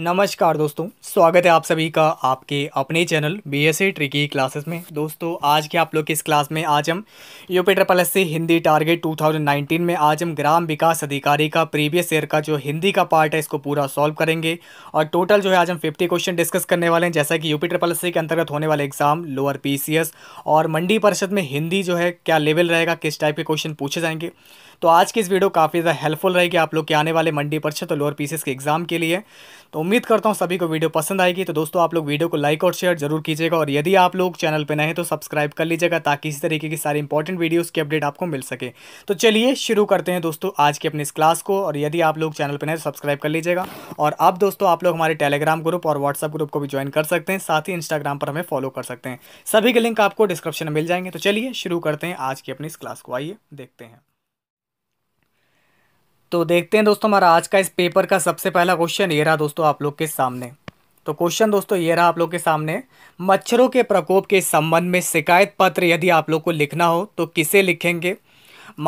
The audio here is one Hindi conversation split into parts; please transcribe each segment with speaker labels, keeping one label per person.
Speaker 1: नमस्कार दोस्तों स्वागत है आप सभी का आपके अपने channel B S tricky classes में दोस्तों आज के आप लोग की इस क्लास में आज हम UP plus S C Hindi target 2019 में आज हम ग्राम विकास अधिकारी का प्रीवियस ईयर का जो हिंदी का पार्ट है इसको पूरा सॉल्व करेंगे और टोटल जो है आज हम 50 क्वेश्चन डिस्कस करने वाले हैं जैसा कि यूपी प्लस एस सी के अंतर्गत होने वाले एग्जाम लोअर पी और मंडी परिषद में हिंदी जो है क्या लेवल रहेगा किस टाइप के क्वेश्चन पूछे जाएंगे तो आज की इस वीडियो काफ़ी ज़्यादा हेल्पफुल रहेगी आप लोग के आने वाले मंडी परिषद और लोअर पी के एग्जाम के लिए तो उम्मीद करता हूँ सभी को वीडियो पसंद आएगी तो दोस्तों आप लोग वीडियो को लाइक और शेयर जरूर कीजिएगा और यदि आप लोग चैनल पर नए तो सब्सक्राइब कर लीजिएगा ताकि इसी तरीके की सारी इंपॉर्टेंट वीडियोज़ की अपडेट आपको मिल सके तो चलिए शुरू करते हैं दोस्तों आज की अपनी इस क्लास को और यदि आप लोग चैनल पर नए तो सब्सक्राइब कर लीजिएगा और अब दोस्तों आप लोग हमारे टेलीग्राम ग्रुप और व्हाट्सअप ग्रुप को भी ज्वाइन कर सकते हैं साथ ही इंस्टाग्राम पर हमें फॉलो कर सकते हैं सभी के लिंक आपको डिस्क्रिप्शन में मिल जाएंगे तो चलिए शुरू करते हैं आज की अपनी इस क्लास को आइए देखते हैं तो देखते हैं दोस्तों हमारा आज का इस पेपर का सबसे पहला क्वेश्चन ये रहा दोस्तों आप लोग के सामने तो क्वेश्चन दोस्तों ये रहा आप लोग के सामने मच्छरों के प्रकोप के संबंध में शिकायत पत्र यदि आप लोग को लिखना हो तो किसे लिखेंगे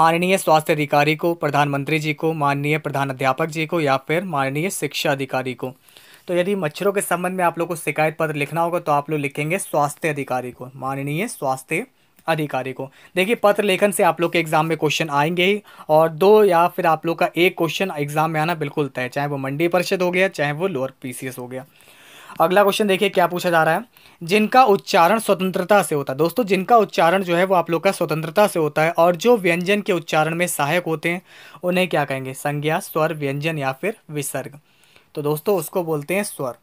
Speaker 1: माननीय स्वास्थ्य अधिकारी को प्रधानमंत्री जी को माननीय प्रधान अध्यापक जी को या फिर माननीय शिक्षा अधिकारी को तो यदि मच्छरों के संबंध में आप लोग को शिकायत पत्र लिखना होगा तो आप लोग लिखेंगे स्वास्थ्य अधिकारी को माननीय स्वास्थ्य अधिकारी को देखिए पत्र लेखन से आप लोग के एग्ज़ाम में क्वेश्चन आएंगे ही और दो या फिर आप लोग का एक क्वेश्चन एग्ज़ाम में आना बिल्कुल तय चाहे वो मंडी परिषद हो गया चाहे वो लोअर पीसीएस हो गया अगला क्वेश्चन देखिए क्या पूछा जा रहा है जिनका उच्चारण स्वतंत्रता से होता है दोस्तों जिनका उच्चारण जो है वो आप लोग का स्वतंत्रता से होता है और जो व्यंजन के उच्चारण में सहायक होते हैं उन्हें क्या कहेंगे संज्ञा स्वर व्यंजन या फिर विसर्ग तो दोस्तों उसको बोलते हैं स्वर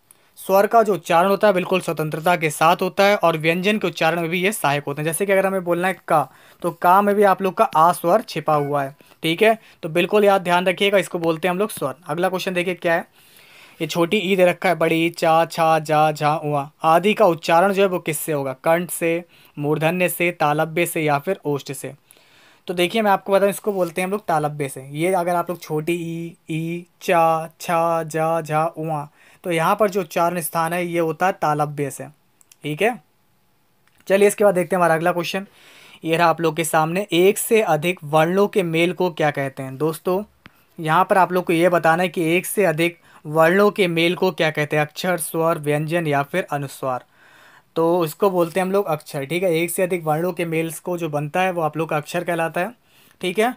Speaker 1: स्वर का जो उच्चारण होता है बिल्कुल स्वतंत्रता के साथ होता है और व्यंजन के उच्चारण में भी ये सहायक होते हैं जैसे कि अगर हमें बोलना है का तो का में भी आप लोग का आ स्वर छिपा हुआ है ठीक है तो बिल्कुल याद ध्यान रखिएगा इसको बोलते हैं हम लोग स्वर अगला क्वेश्चन देखिए क्या है ये छोटी ई दे रखा है बड़ी चा छा जा झा उआ आदि का उच्चारण जो है वो किससे होगा कंठ से मूर्धन्य से तालब्य से या फिर ओष्ठ से तो देखिए मैं आपको बताऊँ इसको बोलते हैं हम लोग तालब्य से ये अगर आप लोग छोटी ई ई चा छा जा झा उआ तो यहाँ पर जो उच्चारण स्थान है ये होता है तालब्य से ठीक है चलिए इसके बाद देखते हैं हमारा अगला क्वेश्चन ये रहा आप लोग के सामने एक से अधिक वर्णों के मेल को क्या कहते हैं दोस्तों यहाँ पर आप लोग को ये बताना है कि एक से अधिक वर्णों के मेल को क्या कहते हैं अक्षर स्वर व्यंजन या फिर अनुस्वार तो उसको बोलते हैं हम लोग अक्षर ठीक है एक से अधिक वर्णों के मेल्स को जो बनता है वो आप लोग का अक्षर कहलाता है ठीक है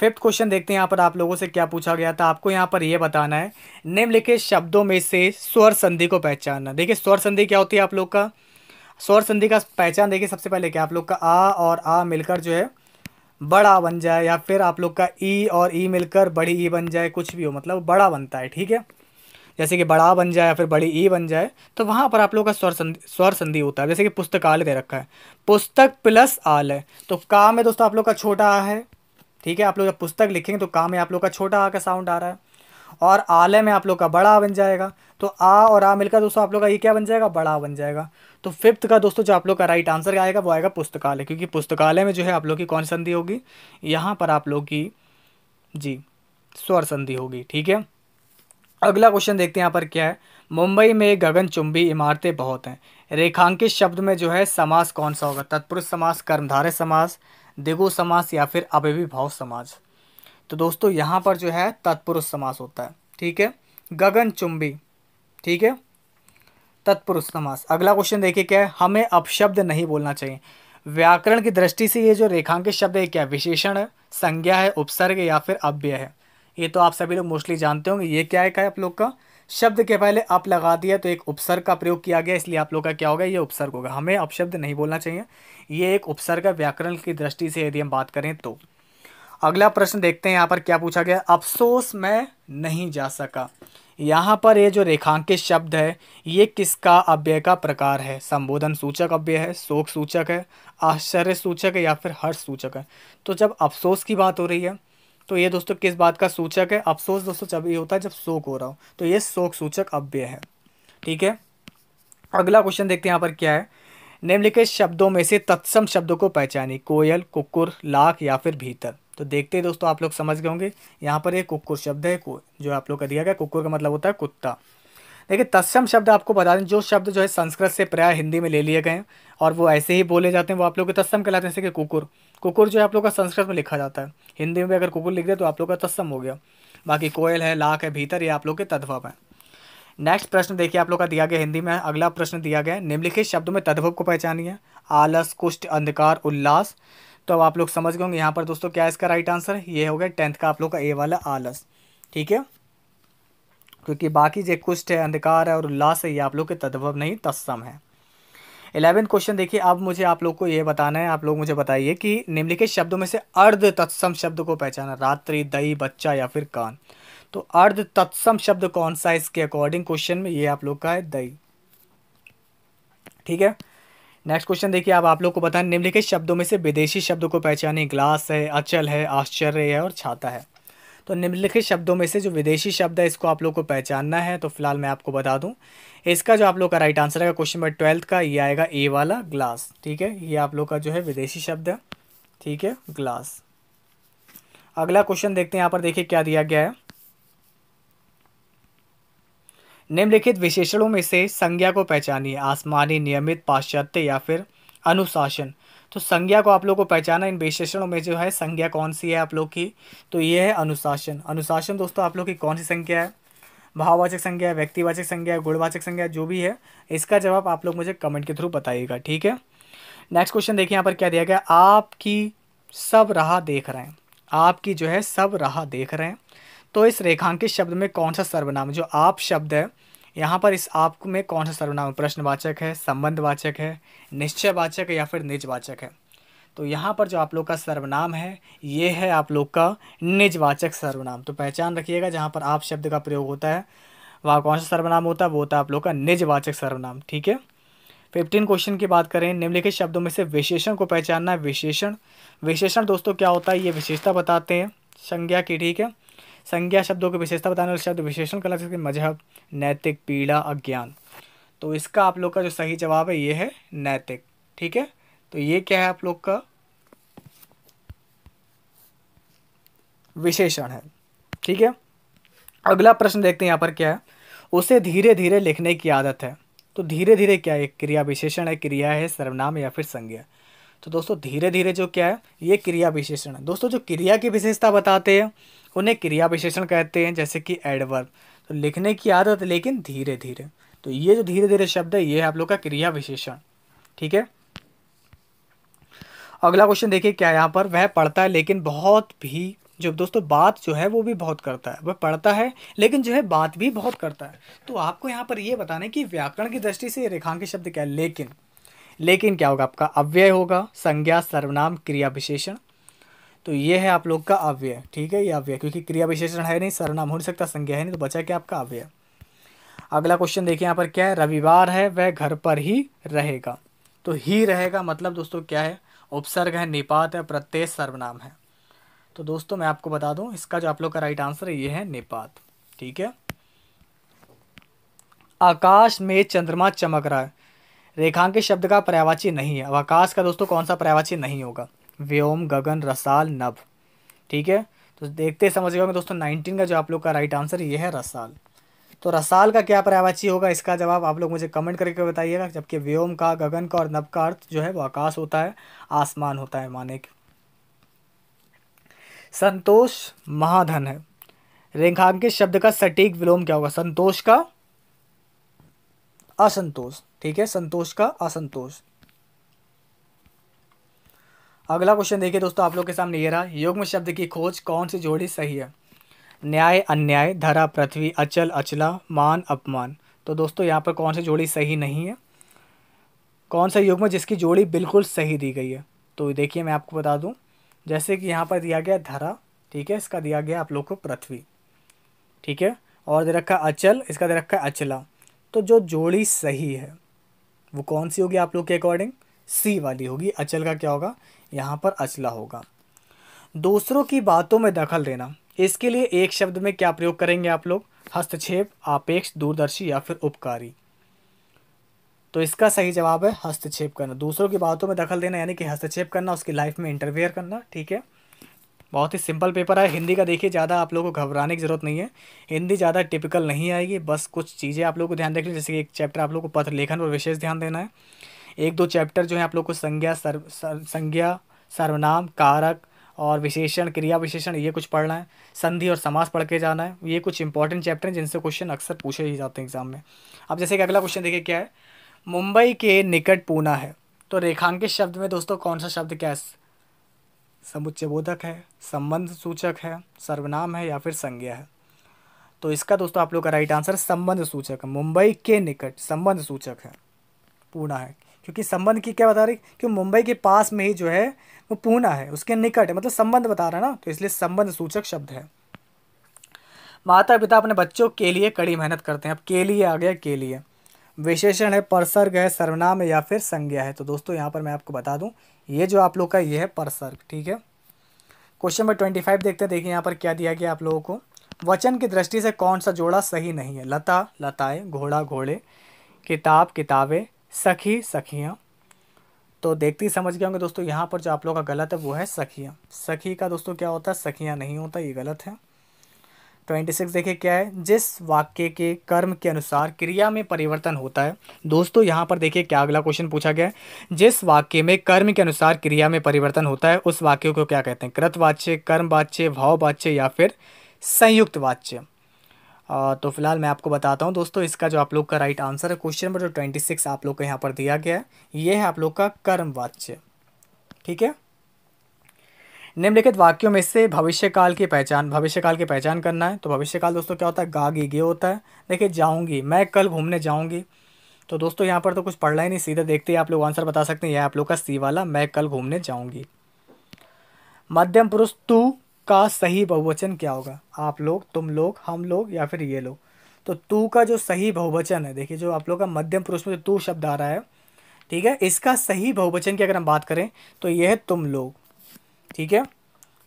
Speaker 1: फिफ्थ क्वेश्चन देखते हैं यहाँ पर आप लोगों से क्या पूछा गया था आपको यहाँ पर यह बताना है निम्नलिखित शब्दों में से स्वर संधि को पहचानना देखिए स्वर संधि क्या होती है आप लोग का स्वर संधि का पहचान देखिए सबसे पहले क्या आप लोग का आ और आ मिलकर जो है बड़ा बन जाए या फिर आप लोग का ई और ई मिलकर बड़ी ई बन जाए कुछ भी हो मतलब बड़ा बनता है ठीक है जैसे कि बड़ा बन जाए या फिर बड़ी ई बन जाए तो वहाँ पर आप लोग का स्वर संधि स्वर संधि होता है जैसे कि पुस्तकालय दे रखा है पुस्तक प्लस आलय तो का में दोस्तों आप लोग का छोटा आ है ठीक है आप लोग जब पुस्तक लिखेंगे तो का में आप लोग का छोटा आ का साउंड आ रहा है और आले में आप लोग का बड़ा आ बन जाएगा तो आ और आ मिलकर दोस्तों आप लोग का ये क्या बन जाएगा बड़ा आ बन जाएगा तो फिफ्थ का दोस्तों जो आप लोग का राइट आंसर आएगा वो आएगा पुस्तकालय क्योंकि पुस्तकालय में जो है आप लोग की कौन संधि होगी यहाँ पर आप लोग की जी स्वर संधि होगी ठीक है अगला क्वेश्चन देखते हैं यहाँ पर क्या है मुंबई में गगन चुंबी इमारतें बहुत हैं रेखांकित शब्द में जो है समास कौन सा होगा तत्पुरुष समास कर्मधारय समास देगो समास या फिर भाव समाज तो दोस्तों यहाँ पर जो है तत्पुरुष समास होता है ठीक है गगन चुंबी ठीक है तत्पुरुष समास अगला क्वेश्चन देखिए क्या है हमें अपशब्द नहीं बोलना चाहिए व्याकरण की दृष्टि से ये जो रेखांकित शब्द है क्या विशेषण है संज्ञा है उपसर्ग या फिर अव्यय है ये तो आप सभी लोग मोस्टली जानते होंगे ये क्या है क्या है आप लोग का शब्द के पहले अप लगा दिया तो एक उपसर्ग का प्रयोग किया गया इसलिए आप लोग का क्या होगा ये उपसर्ग होगा हमें अपशब्द नहीं बोलना चाहिए ये एक उपसर्ग है व्याकरण की दृष्टि से यदि हम बात करें तो अगला प्रश्न देखते हैं यहाँ पर क्या पूछा गया अफसोस मैं नहीं जा सका यहाँ पर ये जो रेखांकित शब्द है ये किसका अव्यय का प्रकार है संबोधन सूचक अव्यय है शोक सूचक है आश्चर्य सूचक है या फिर हर्ष सूचक है तो जब अफसोस की बात हो रही है तो ये दोस्तों किस बात का सूचक है अफसोस दोस्तों जब ये होता है जब शोक हो रहा हो तो ये शोक सूचक अव्यय है ठीक है अगला क्वेश्चन देखते हैं यहाँ पर क्या है निम्नलिखित शब्दों में से तत्सम शब्दों को पहचानी कोयल कुकुर लाख या फिर भीतर तो देखते हैं दोस्तों आप लोग समझ गए होंगे यहाँ पर एक कुकुर शब्द है जो आप लोग का दिया गया कुकुर का मतलब होता है कुत्ता देखिए तत्सम शब्द आपको बता दें जो शब्द जो है संस्कृत से प्राय हिंदी में ले लिए गए और वो ऐसे ही बोले जाते हैं वो आप लोग के तत्सम कहलाते हैं जैसे कि कुकुर कुकुर जो है आप लोग का संस्कृत में लिखा जाता है हिंदी में अगर कुकुर लिख दे तो आप लोग का तत्सम हो गया बाकी कोयल है लाख है भीतर ये आप लोग के तद्भव है नेक्स्ट प्रश्न देखिए आप लोग का दिया गया हिंदी में अगला प्रश्न दिया गया निम्नलिखित शब्दों में तद्भव को पहचानिए आलस कुष्ठ अंधकार उल्लास तो अब आप लोग समझ गए होंगे यहाँ पर दोस्तों क्या इसका राइट आंसर है ये हो गया टेंथ का आप लोग का ए वाला आलस ठीक है क्योंकि बाकी जो कुष्ठ है अंधकार है और उल्लास है ये आप लोग के तद्भव नहीं तत्सम है इलेवेंथ क्वेश्चन देखिए अब मुझे आप लोग को ये बताना है आप लोग मुझे बताइए कि निम्नलिखित शब्दों में से अर्ध तत्सम शब्द को पहचाना रात्रि दही बच्चा या फिर कान तो अर्ध तत्सम शब्द कौन सा इसके अकॉर्डिंग क्वेश्चन में ये आप लोग का है दही ठीक है नेक्स्ट क्वेश्चन देखिए अब आप लोग को बताएं निम्नलिखित शब्दों में से विदेशी शब्द को पहचाने ग्लास है अचल है आश्चर्य है और छाता है तो निम्नलिखित शब्दों में से जो विदेशी शब्द है इसको आप लोग को पहचानना है तो फिलहाल मैं आपको बता दूं इसका जो आप लोग का राइट आंसर है क्वेश्चन नंबर ट्वेल्थ का ये आएगा ए वाला ग्लास ठीक है ये आप लोग का जो है विदेशी शब्द है ठीक है ग्लास अगला क्वेश्चन देखते हैं यहाँ पर देखिए क्या दिया गया है निम्नलिखित विशेषणों में से संज्ञा को पहचानिए आसमानी नियमित पाश्चात्य या फिर अनुशासन तो संज्ञा को आप लोग को पहचाना इन विशेषणों में जो है संज्ञा कौन सी है आप लोग की तो ये है अनुशासन अनुशासन दोस्तों आप लोग की कौन सी संज्ञा है भाववाचक संज्ञा व्यक्तिवाचक संज्ञा गुणवाचक संज्ञा जो भी है इसका जवाब आप लोग मुझे कमेंट के थ्रू बताइएगा ठीक है नेक्स्ट क्वेश्चन देखिए यहाँ पर क्या दिया गया आपकी सब राह देख रहे हैं आपकी जो है सब राह देख रहे हैं तो इस रेखांकित शब्द में कौन सा सर्वनाम जो आप शब्द है यहाँ पर इस आप में कौन सा सर्वनाम प्रश्नवाचक है संबंधवाचक है निश्चयवाचक है या फिर निजवाचक है तो यहाँ पर जो आप लोग का सर्वनाम है ये है आप लोग का निजवाचक सर्वनाम तो पहचान रखिएगा जहाँ पर आप शब्द का प्रयोग होता है वहाँ कौन सा सर्वनाम होता है वो होता है आप लोग का निजवाचक सर्वनाम ठीक है फिफ्टीन क्वेश्चन की बात करें निम्नलिखित शब्दों में से विशेषण को पहचानना है विशेषण विशेषण दोस्तों क्या होता है ये विशेषता बताते हैं संज्ञा की ठीक है संज्ञा शब्दों की विशेषता बताने वाले शब्द विशेषण कला सकते मजहब नैतिक पीड़ा अज्ञान तो इसका आप लोग का जो सही जवाब है ये है नैतिक ठीक है तो ये क्या है आप लोग का विशेषण है ठीक है अगला प्रश्न देखते हैं यहाँ पर क्या है उसे धीरे धीरे लिखने की आदत है तो धीरे धीरे क्या है क्रिया विशेषण है क्रिया है सर्वनाम या फिर संज्ञा तो दोस्तों धीरे धीरे जो क्या है ये क्रिया विशेषण है दोस्तों जो क्रिया की विशेषता बताते हैं उन्हें क्रिया विशेषण कहते हैं जैसे कि एडवर्ब तो लिखने की आदत लेकिन धीरे धीरे तो ये जो धीरे धीरे शब्द है ये है आप लोग का क्रिया विशेषण ठीक है अगला क्वेश्चन देखिए क्या यहाँ पर वह पढ़ता है लेकिन बहुत भी जो दोस्तों बात जो है वो भी बहुत करता है वह पढ़ता है लेकिन जो है बात भी बहुत करता है तो आपको यहाँ पर ये बताना है कि व्याकरण की दृष्टि से रेखांकित शब्द क्या है लेकिन लेकिन क्या होगा आपका अव्यय होगा संज्ञा सर्वनाम क्रिया विशेषण तो ये है आप लोग का अव्यय ठीक है ये अव्यय क्योंकि क्रिया विशेषण है नहीं सर्वनाम हो नहीं सकता संज्ञा है नहीं तो बचा क्या आपका अव्यय अगला क्वेश्चन देखिए यहाँ पर क्या है रविवार है वह घर पर ही रहेगा तो ही रहेगा मतलब दोस्तों क्या है उपसर्ग है निपात है प्रत्यय सर्वनाम है तो दोस्तों मैं आपको बता दूं इसका जो आप लोग का राइट आंसर है ये है निपात ठीक है आकाश में चंद्रमा चमक रहा है रेखांकित शब्द का पर्यावाची नहीं है अब आकाश का दोस्तों कौन सा पर्यावाची नहीं होगा व्योम गगन रसाल नभ ठीक है तो देखते समझ गए दोस्तों नाइनटीन का जो आप लोग का राइट आंसर ये है रसाल तो रसाल का क्या पर्यावाची होगा इसका जवाब आप लोग मुझे कमेंट करके बताइएगा जबकि व्योम का गगन का और नभ का अर्थ जो है वो आकाश होता है आसमान होता है माने के संतोष महाधन है रेखांकित शब्द का सटीक विलोम क्या होगा संतोष का असंतोष ठीक है संतोष का असंतोष अगला क्वेश्चन देखिए दोस्तों आप लोग के सामने ये रहा युग्म शब्द की खोज कौन सी जोड़ी सही है न्याय अन्याय धरा पृथ्वी अचल अचला मान अपमान तो दोस्तों यहाँ पर कौन सी जोड़ी सही नहीं है कौन सा में जिसकी जोड़ी बिल्कुल सही दी गई है तो देखिए मैं आपको बता दूँ जैसे कि यहाँ पर दिया गया धरा ठीक है इसका दिया गया आप लोग को पृथ्वी ठीक है और दे रखा अचल इसका दे रखा अचला तो जो जोड़ी सही है वो कौन सी होगी आप लोग के अकॉर्डिंग सी वाली होगी अचल का क्या होगा यहाँ पर अचला होगा दूसरों की बातों में दखल देना इसके लिए एक शब्द में क्या प्रयोग करेंगे आप लोग हस्तक्षेप आपेक्ष दूरदर्शी या फिर उपकारी तो इसका सही जवाब है हस्तक्षेप करना दूसरों की बातों में दखल देना यानी कि हस्तक्षेप करना उसकी लाइफ में इंटरफेयर करना ठीक है बहुत ही सिंपल पेपर है हिंदी का देखिए ज़्यादा आप लोगों को घबराने की जरूरत नहीं है हिंदी ज़्यादा टिपिकल नहीं आएगी बस कुछ चीज़ें आप लोग को ध्यान रखनी जैसे कि एक चैप्टर आप लोग को पत्र लेखन पर विशेष ध्यान देना है एक दो चैप्टर जो है आप लोग को संज्ञा सर्व संज्ञा सर्वनाम कारक और विशेषण क्रिया विशेषण ये कुछ पढ़ना है संधि और समास पढ़ के जाना है ये कुछ इंपॉर्टेंट चैप्टर हैं जिनसे क्वेश्चन अक्सर पूछे ही जाते हैं एग्जाम में अब जैसे कि अगला क्वेश्चन देखिए क्या है मुंबई के निकट पूना है तो रेखांकित शब्द में दोस्तों कौन सा शब्द क्या है बोधक है संबंध सूचक है सर्वनाम है या फिर संज्ञा है तो इसका दोस्तों आप लोग का राइट आंसर संबंध सूचक है मुंबई के निकट संबंध सूचक है पूना है क्योंकि संबंध की क्या बता रही कि मुंबई के पास में ही जो है वो पूना है उसके निकट है मतलब संबंध बता रहा है ना तो इसलिए संबंध सूचक शब्द है माता पिता अपने बच्चों के लिए कड़ी मेहनत करते हैं अब के लिए आ गया के लिए विशेषण है परसर्ग है सर्वनाम या फिर संज्ञा है तो दोस्तों यहाँ पर मैं आपको बता दूँ ये जो आप लोग का ये है परसर्ग ठीक है क्वेश्चन नंबर ट्वेंटी फाइव देखते हैं देखिए यहाँ पर क्या दिया गया आप लोगों को वचन की दृष्टि से कौन सा जोड़ा सही नहीं है लता लताएं घोड़ा घोड़े किताब किताबें सखी सखियाँ तो देखते ही समझ गए होंगे दोस्तों यहाँ पर जो आप लोग का गलत है वो है सखियाँ सखी का दोस्तों क्या होता है सखियाँ नहीं होता ये गलत है ट्वेंटी सिक्स देखिए क्या है जिस वाक्य के कर्म के अनुसार क्रिया में परिवर्तन होता है दोस्तों यहाँ पर देखिए क्या अगला क्वेश्चन पूछा गया है जिस वाक्य में कर्म के अनुसार क्रिया में परिवर्तन होता है उस वाक्य को क्या कहते हैं कृतवाच्य कर्मवाच्य भाववाच्य या फिर संयुक्त वाच्य तो फिलहाल मैं आपको बताता हूँ दोस्तों इसका जो आप लोग का राइट आंसर है क्वेश्चन नंबर जो ट्वेंटी सिक्स आप लोग को यहाँ पर दिया गया है ये है आप लोग का कर्म वाच्य ठीक है निम्नलिखित वाक्यों में से भविष्यकाल की पहचान भविष्यकाल की पहचान करना है तो भविष्यकाल दोस्तों क्या होता है गागी गे होता है देखिए जाऊंगी मैं कल घूमने जाऊंगी तो दोस्तों यहाँ पर तो कुछ पढ़ना ही नहीं सीधा देखते ही आप लोग आंसर बता सकते हैं यह आप लोग का सी वाला मैं कल घूमने जाऊंगी मध्यम पुरुष तू का सही बहुवचन क्या होगा आप लोग तुम लोग हम लोग या फिर ये लोग तो तू का जो सही बहुवचन है देखिए जो आप लोग का मध्यम पुरुष में जो तू शब्द आ रहा है ठीक है इसका सही बहुवचन की अगर हम बात करें तो यह है तुम लोग ठीक है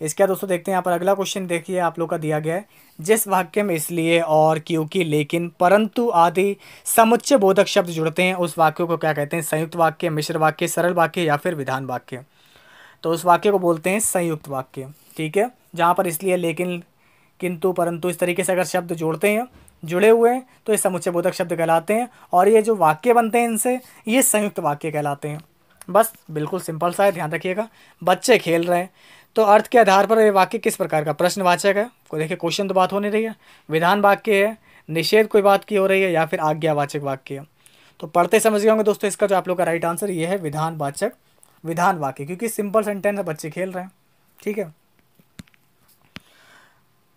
Speaker 1: इसके बाद दोस्तों देखते हैं यहाँ पर अगला क्वेश्चन देखिए आप लोग का दिया गया है जिस वाक्य में इसलिए और क्योंकि लेकिन परंतु आदि समुच्चय बोधक शब्द जुड़ते हैं उस वाक्यों को क्या कहते हैं संयुक्त वाक्य मिश्र वाक्य सरल वाक्य या फिर विधान वाक्य तो उस वाक्य को बोलते हैं संयुक्त वाक्य ठीक है जहाँ पर इसलिए लेकिन किंतु परंतु इस तरीके से अगर शब्द जोड़ते हैं जुड़े हुए हैं तो ये समुच्चय बोधक शब्द कहलाते हैं और ये जो वाक्य बनते हैं इनसे ये संयुक्त वाक्य कहलाते हैं बस बिल्कुल सिंपल सा है ध्यान रखिएगा बच्चे खेल रहे हैं तो अर्थ के आधार पर ये वाक्य किस प्रकार का प्रश्नवाचक है को देखिए क्वेश्चन तो बात होने रही है विधान वाक्य है निषेध कोई बात की हो रही है या फिर आज्ञावाचक वाक्य है तो पढ़ते समझ गए होंगे दोस्तों इसका जो आप लोग का राइट आंसर ये है विधानवाचक विधान वाक्य क्योंकि सिंपल सेंटेंस बच्चे खेल रहे हैं ठीक है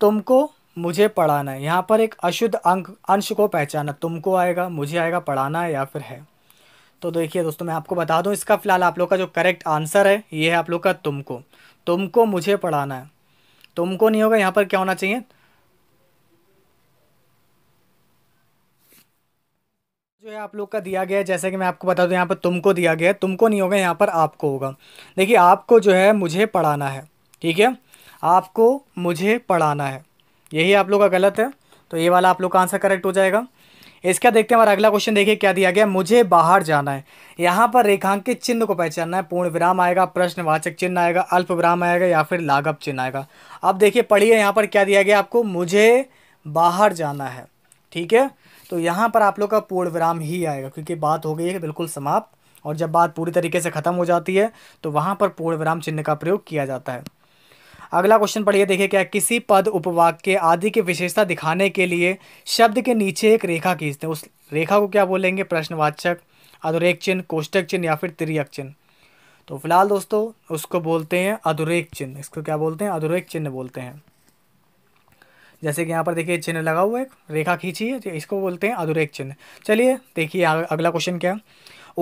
Speaker 1: तुमको मुझे पढ़ाना है यहाँ पर एक अशुद्ध अंक अंश को पहचाना तुमको आएगा मुझे आएगा पढ़ाना है या फिर है तो देखिए दोस्तों मैं आपको बता दूँ इसका फिलहाल आप लोग का जो करेक्ट आंसर है ये है आप लोग का तुमको तुमको मुझे पढ़ाना है तुमको नहीं होगा यहाँ पर क्या होना चाहिए जो है आप लोग का दिया गया है जैसे कि मैं आपको बता दूं यहाँ पर तुमको दिया गया है तुमको नहीं होगा यहाँ पर आपको होगा देखिए आपको जो है मुझे पढ़ाना है ठीक है आपको मुझे पढ़ाना है यही आप लोग का गलत है तो ये वाला आप लोग का आंसर करेक्ट हो जाएगा इसका देखते हैं हमारा अगला क्वेश्चन देखिए क्या दिया गया मुझे बाहर जाना है यहाँ पर रेखांकित चिन्ह को पहचानना है पूर्ण विराम आएगा प्रश्नवाचक चिन्ह आएगा अल्प विराम आएगा या फिर लागप चिन्ह आएगा अब देखिए पढ़िए यहाँ पर क्या दिया गया आपको मुझे बाहर जाना है ठीक है तो यहाँ पर आप लोग का पूर्ण विराम ही आएगा क्योंकि बात हो गई है बिल्कुल समाप्त और जब बात पूरी तरीके से ख़त्म हो जाती है तो वहाँ पर पूर्ण विराम चिन्ह का प्रयोग किया जाता है अगला क्वेश्चन पढ़िए देखिए क्या किसी पद उपवाक्य आदि की विशेषता दिखाने के लिए शब्द के नीचे एक रेखा खींचते हैं उस रेखा को क्या बोलेंगे प्रश्नवाचक अधुरेक चिन्ह कोष्टक चिन्ह या फिर त्रियक चिन्ह तो फिलहाल दोस्तों उसको बोलते हैं अधुरेक चिन्ह इसको क्या बोलते हैं अधुरेक चिन्ह बोलते हैं जैसे कि यहाँ पर देखिए चिन्ह लगा हुआ है रेखा खींची है इसको बोलते हैं अधुरेख चिन्ह चलिए देखिए अगला क्वेश्चन क्या है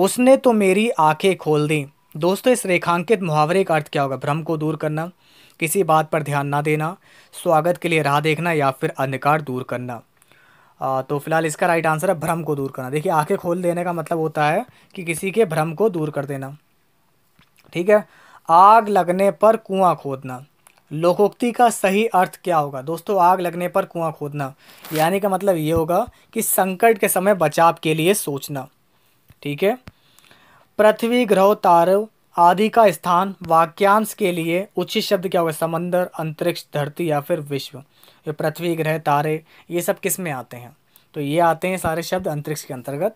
Speaker 1: उसने तो मेरी आंखें खोल दी दोस्तों इस रेखांकित मुहावरे का अर्थ क्या होगा भ्रम को दूर करना किसी बात पर ध्यान ना देना स्वागत के लिए राह देखना या फिर अंधकार दूर करना आ, तो फिलहाल इसका राइट आंसर है भ्रम को दूर करना देखिए आंखें खोल देने का मतलब होता है कि किसी के भ्रम को दूर कर देना ठीक है आग लगने पर कुआं खोदना लोकोक्ति का सही अर्थ क्या होगा दोस्तों आग लगने पर कुआं खोदना यानी का मतलब ये होगा कि संकट के समय बचाव के लिए सोचना ठीक है पृथ्वी ग्रह तारव आदि का स्थान वाक्यांश के लिए उचित शब्द क्या होगा समंदर अंतरिक्ष धरती या फिर विश्व ये पृथ्वी ग्रह तारे ये सब किस में आते हैं तो ये आते हैं सारे शब्द अंतरिक्ष के अंतर्गत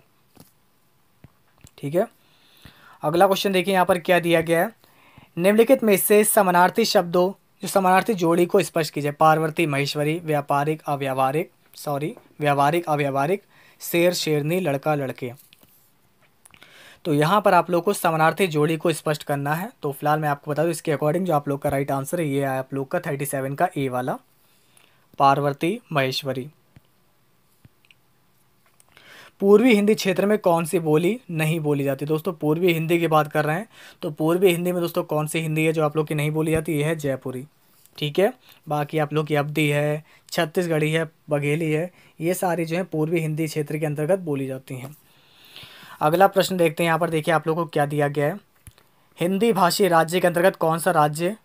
Speaker 1: ठीक है अगला क्वेश्चन देखिए यहाँ पर क्या दिया गया है निम्नलिखित में से समानार्थी शब्दों जो समानार्थी जोड़ी को स्पष्ट कीजिए पार्वती महेश्वरी व्यापारिक अव्यवहारिक सॉरी व्यावहारिक अव्यवहारिक शेर शेरनी लड़का लड़के तो यहाँ पर आप लोग को समानार्थी जोड़ी को स्पष्ट करना है तो फिलहाल मैं आपको बता दूँ इसके अकॉर्डिंग जो आप लोग का राइट आंसर है ये है आप लोग का थर्टी सेवन का ए वाला पार्वती महेश्वरी पूर्वी हिंदी क्षेत्र में कौन सी बोली नहीं बोली जाती दोस्तों पूर्वी हिंदी की बात कर रहे हैं तो पूर्वी हिंदी में दोस्तों कौन सी हिंदी है जो आप लोग की नहीं बोली जाती ये है जयपुरी ठीक है बाकी आप लोग की अवधि है छत्तीसगढ़ी है बघेली है ये सारी जो है पूर्वी हिंदी क्षेत्र के अंतर्गत बोली जाती हैं अगला प्रश्न देखते हैं यहाँ पर देखिए आप लोग को क्या दिया गया है हिंदी भाषी राज्य के अंतर्गत कौन सा राज्य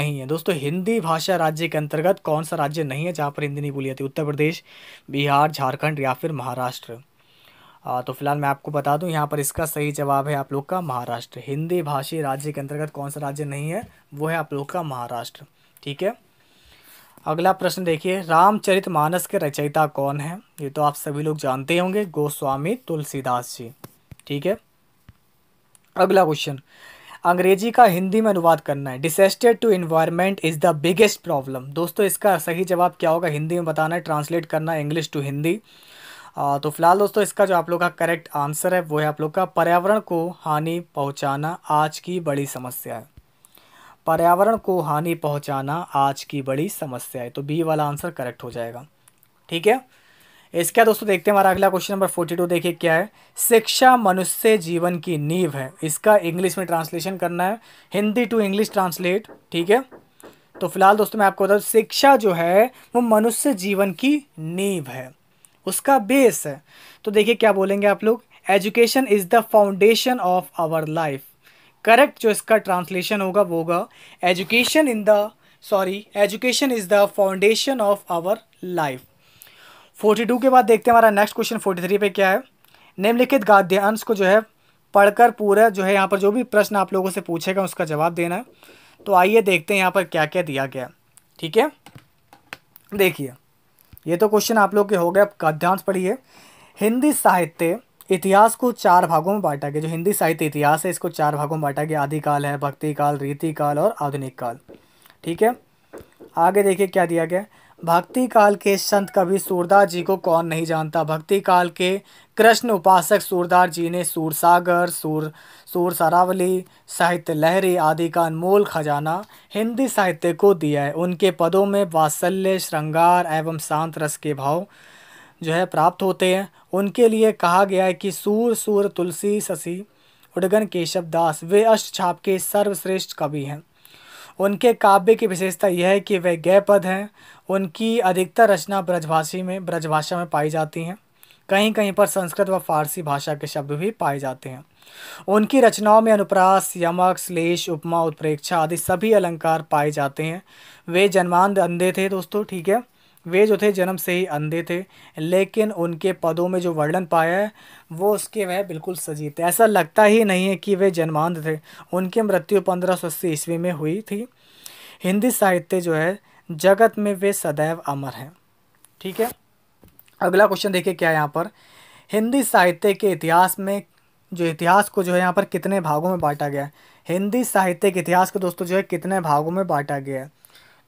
Speaker 1: नहीं है दोस्तों हिंदी भाषा राज्य के अंतर्गत कौन सा राज्य नहीं है जहाँ पर हिंदी नहीं बोली जाती उत्तर प्रदेश बिहार झारखंड या फिर महाराष्ट्र तो फिलहाल मैं आपको बता दूं यहाँ पर इसका सही जवाब है आप लोग का महाराष्ट्र हिंदी भाषी राज्य के अंतर्गत कौन सा राज्य नहीं है वो है आप लोग का महाराष्ट्र ठीक है अगला प्रश्न देखिए रामचरित मानस के रचयिता कौन है ये तो आप सभी लोग जानते होंगे गोस्वामी तुलसीदास जी ठीक है अगला क्वेश्चन अंग्रेजी का हिंदी में अनुवाद करना है disaster to environment is the biggest problem दोस्तों इसका सही जवाब क्या होगा हिंदी में बताना है ट्रांसलेट करना है इंग्लिश टू हिंदी तो फिलहाल दोस्तों इसका जो आप लोग का करेक्ट आंसर है वो है आप लोग का पर्यावरण को हानि पहुँचाना आज की बड़ी समस्या है पर्यावरण को हानि पहुंचाना आज की बड़ी समस्या है तो बी वाला आंसर करेक्ट हो जाएगा ठीक है इसके दोस्तों देखते हैं हमारा अगला क्वेश्चन नंबर फोर्टी टू देखिए क्या है शिक्षा मनुष्य जीवन की नींव है इसका इंग्लिश में ट्रांसलेशन करना है हिंदी टू इंग्लिश ट्रांसलेट ठीक है तो फिलहाल दोस्तों मैं आपको बता दूँ शिक्षा जो है वो मनुष्य जीवन की नींव है उसका बेस है तो देखिए क्या बोलेंगे आप लोग education is the foundation of our life correct जो इसका ट्रांसलेशन होगा वो होगा education in the sorry education is the foundation of our life forty two के बाद देखते हैं हमारा नेक्स्ट क्वेश्चन फोर्टी थ्री पे क्या है निम्नलिखित गाद्यांश को जो है पढ़कर पूरा जो है यहाँ पर जो भी प्रश्न आप लोगों से पूछेगा उसका जवाब देना है तो आइए देखते हैं यहाँ पर क्या क्या दिया गया ठीक है देखिए ये तो क्वेश्चन आप लोग के हो गए आप ध्यान पढ़िए हिंदी साहित्य इतिहास को चार भागों में बांटा गया जो हिंदी साहित्य इतिहास है इसको चार भागों में बांटा गया आदि काल है भक्ति काल रीति काल और आधुनिक काल ठीक है आगे देखिए क्या दिया गया भक्ति काल के संत कवि सूरदास जी को कौन नहीं जानता भक्ति काल के कृष्ण उपासक सूरदास जी ने सूरसागर सूर सूर सरावली साहित्य लहरी आदि का अनमोल खजाना हिंदी साहित्य को दिया है उनके पदों में वात्सल्य श्रृंगार एवं शांत रस के भाव जो है प्राप्त होते हैं उनके लिए कहा गया है कि सूर सूर तुलसी शशि उडगन केशव दास वे अष्ट छाप के सर्वश्रेष्ठ कवि हैं उनके काव्य की विशेषता यह है कि वे गैपद पद हैं उनकी अधिकतर रचना ब्रजभाषी में ब्रजभाषा में पाई जाती हैं कहीं कहीं पर संस्कृत व फारसी भाषा के शब्द भी पाए जाते हैं उनकी रचनाओं में अनुप्रास यमक श्लेष उपमा उत्प्रेक्षा आदि सभी अलंकार पाए जाते हैं वे जन्मांध अंधे थे दोस्तों ठीक है वे जो थे जन्म से ही अंधे थे लेकिन उनके पदों में जो वर्णन पाया है वो उसके वह बिल्कुल सजीव थे ऐसा लगता ही नहीं है कि वे जन्मांध थे उनकी मृत्यु पंद्रह सौ अस्सी ईस्वी में हुई थी हिंदी साहित्य जो है जगत में वे सदैव अमर हैं ठीक है अगला क्वेश्चन देखिए क्या यहाँ पर हिंदी साहित्य के इतिहास में जो इतिहास को जो है यहाँ पर कितने भागों में बांटा गया है हिंदी साहित्य के इतिहास को दोस्तों जो है कितने भागों में बांटा गया है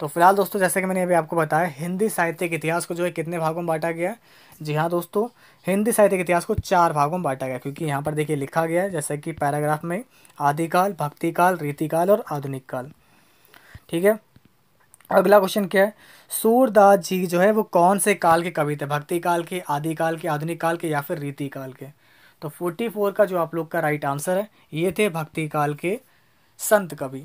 Speaker 1: तो फिलहाल दोस्तों जैसे कि मैंने अभी आपको बताया हिंदी साहित्य के इतिहास को जो है कितने भागों में बांटा गया जी हाँ दोस्तों हिंदी साहित्य के इतिहास को चार भागों में बांटा गया क्योंकि यहाँ पर देखिए लिखा गया है जैसे कि पैराग्राफ में आदिकाल भक्तिकाल रीतिकाल और आधुनिक काल ठीक है अगला क्वेश्चन क्या है सूरदास जी जो है वो कौन से काल के कवि थे भक्ति काल के आदिकाल के आधुनिक काल के या फिर रीति काल के तो फोर्टी फोर का जो आप लोग का राइट आंसर है ये थे भक्ति काल के संत कवि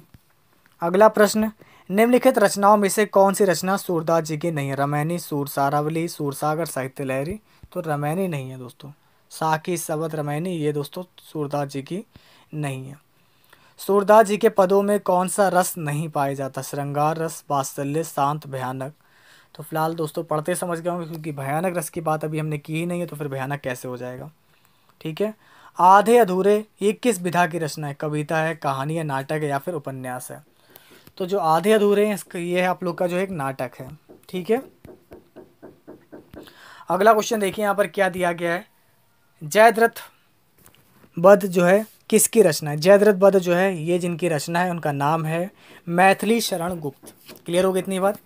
Speaker 1: अगला प्रश्न निम्नलिखित रचनाओं में से कौन सी रचना सूरदास जी की नहीं है रमैनी सूर सारावली सूरसागर साहित्य लहरी तो रमैनी नहीं है दोस्तों साकी सबद रमैनी ये दोस्तों सूरदास जी की नहीं है सूरदास जी के पदों में कौन सा रस नहीं पाया जाता श्रृंगार रस वात्सल्य शांत भयानक तो फिलहाल दोस्तों पढ़ते समझ गए होंगे क्योंकि भयानक रस की बात अभी हमने की ही नहीं है तो फिर भयानक कैसे हो जाएगा ठीक है आधे अधूरे ये किस विधा की रचना है कविता है कहानी है नाटक है या फिर उपन्यास है तो जो आधे अधूरे हैं इसका ये है आप लोग का जो एक नाटक है ठीक है अगला क्वेश्चन देखिए यहाँ पर क्या दिया गया है जयद्रथ बद जो है किसकी रचना है जयद्रथ बद जो है ये जिनकी रचना है उनका नाम है मैथिली शरण गुप्त क्लियर होगी इतनी बात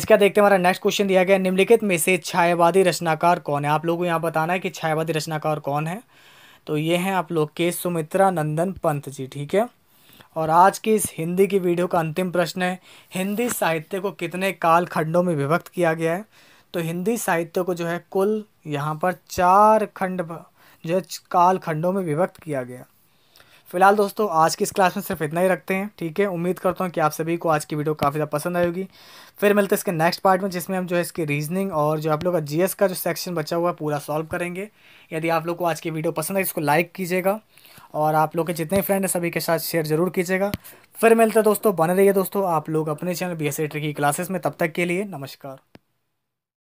Speaker 1: इसका देखते हैं हमारा नेक्स्ट क्वेश्चन दिया गया निम्नलिखित में से छायावादी रचनाकार कौन है आप लोगों को यहाँ बताना है कि छायावादी रचनाकार कौन है तो ये हैं आप लोग के सुमित्रा नंदन पंत जी ठीक है और आज की इस हिंदी की वीडियो का अंतिम प्रश्न है हिंदी साहित्य को कितने काल खंडों में विभक्त किया गया है तो हिंदी साहित्य को जो है कुल यहाँ पर चार खंड जो है काल खंडों में विभक्त किया गया फिलहाल दोस्तों आज की इस क्लास में सिर्फ इतना ही रखते हैं ठीक है उम्मीद करता हूँ कि आप सभी को आज की वीडियो काफ़ी ज़्यादा पसंद आएगी फिर मिलते हैं इसके नेक्स्ट पार्ट में जिसमें हम जो है इसकी रीजनिंग और जो आप लोग का जीएस का जो सेक्शन बचा हुआ है पूरा सॉल्व करेंगे यदि आप लोग को आज की वीडियो पसंद है इसको लाइक कीजिएगा और आप लोग के जितने फ्रेंड हैं सभी के साथ शेयर जरूर कीजिएगा फिर मिलते हैं दोस्तों बने रहिए दोस्तों आप लोग अपने चैनल बी एस की क्लासेस में तब तक के लिए नमस्कार